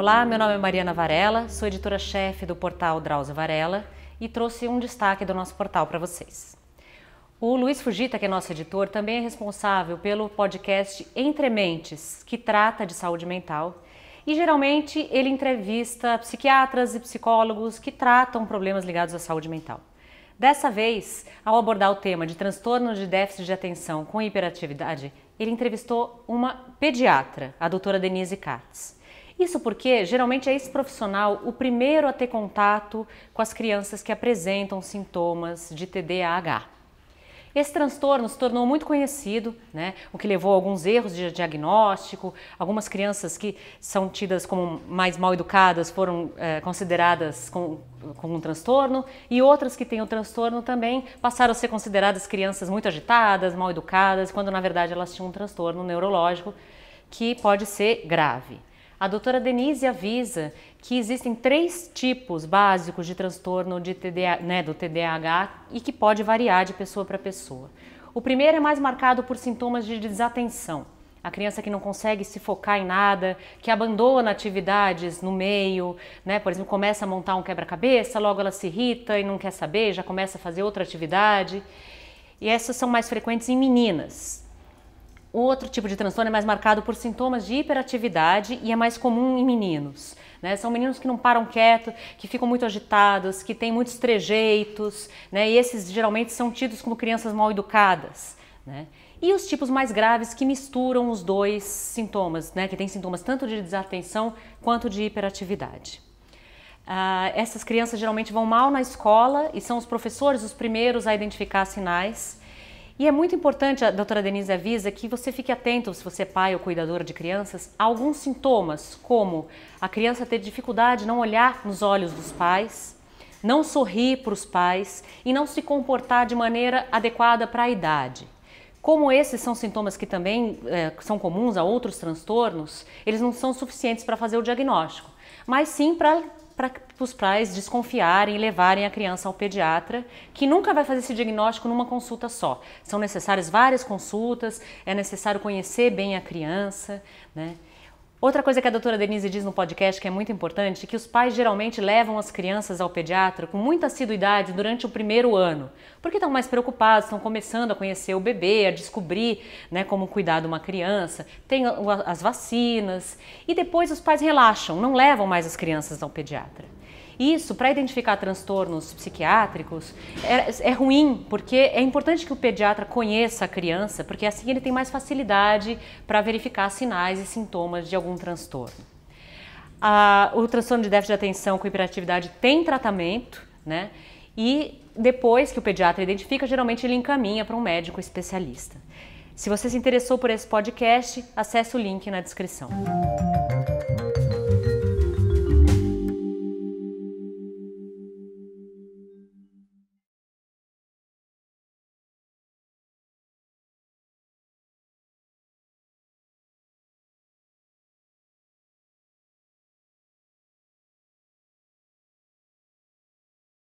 Olá, meu nome é Mariana Varela, sou editora-chefe do portal Drauzio Varela e trouxe um destaque do nosso portal para vocês. O Luiz Fugita, que é nosso editor, também é responsável pelo podcast Entre Mentes, que trata de saúde mental. E geralmente ele entrevista psiquiatras e psicólogos que tratam problemas ligados à saúde mental. Dessa vez, ao abordar o tema de transtorno de déficit de atenção com hiperatividade, ele entrevistou uma pediatra, a doutora Denise Katz. Isso porque geralmente é esse profissional o primeiro a ter contato com as crianças que apresentam sintomas de TDAH. Esse transtorno se tornou muito conhecido, né? o que levou a alguns erros de diagnóstico, algumas crianças que são tidas como mais mal educadas foram é, consideradas com, com um transtorno e outras que têm o transtorno também passaram a ser consideradas crianças muito agitadas, mal educadas, quando na verdade elas tinham um transtorno neurológico que pode ser grave. A doutora Denise avisa que existem três tipos básicos de transtorno de TDA, né, do TDAH e que pode variar de pessoa para pessoa. O primeiro é mais marcado por sintomas de desatenção. A criança que não consegue se focar em nada, que abandona atividades no meio, né? Por exemplo, começa a montar um quebra-cabeça, logo ela se irrita e não quer saber, já começa a fazer outra atividade. E essas são mais frequentes em meninas. O outro tipo de transtorno é mais marcado por sintomas de hiperatividade e é mais comum em meninos. Né? São meninos que não param quieto, que ficam muito agitados, que têm muitos trejeitos, né? e esses geralmente são tidos como crianças mal educadas. Né? E os tipos mais graves que misturam os dois sintomas, né? que têm sintomas tanto de desatenção quanto de hiperatividade. Ah, essas crianças geralmente vão mal na escola e são os professores os primeiros a identificar sinais e é muito importante, a doutora Denise avisa, que você fique atento, se você é pai ou cuidadora de crianças, a alguns sintomas, como a criança ter dificuldade não olhar nos olhos dos pais, não sorrir para os pais e não se comportar de maneira adequada para a idade. Como esses são sintomas que também é, são comuns a outros transtornos, eles não são suficientes para fazer o diagnóstico, mas sim para para os pais desconfiarem e levarem a criança ao pediatra, que nunca vai fazer esse diagnóstico numa consulta só. São necessárias várias consultas, é necessário conhecer bem a criança, né? Outra coisa que a doutora Denise diz no podcast que é muito importante é que os pais geralmente levam as crianças ao pediatra com muita assiduidade durante o primeiro ano, porque estão mais preocupados, estão começando a conhecer o bebê, a descobrir né, como cuidar de uma criança, tem as vacinas, e depois os pais relaxam, não levam mais as crianças ao pediatra. Isso, para identificar transtornos psiquiátricos, é, é, ruim, porque é importante que o pediatra conheça a criança, porque assim ele tem mais facilidade para verificar sinais e sintomas de algum algum transtorno. o transtorno de déficit de atenção com hiperatividade tem tratamento, né? E depois que o pediatra identifica, geralmente ele encaminha para um médico especialista. Se você se interessou por esse podcast, acesse o link na descrição.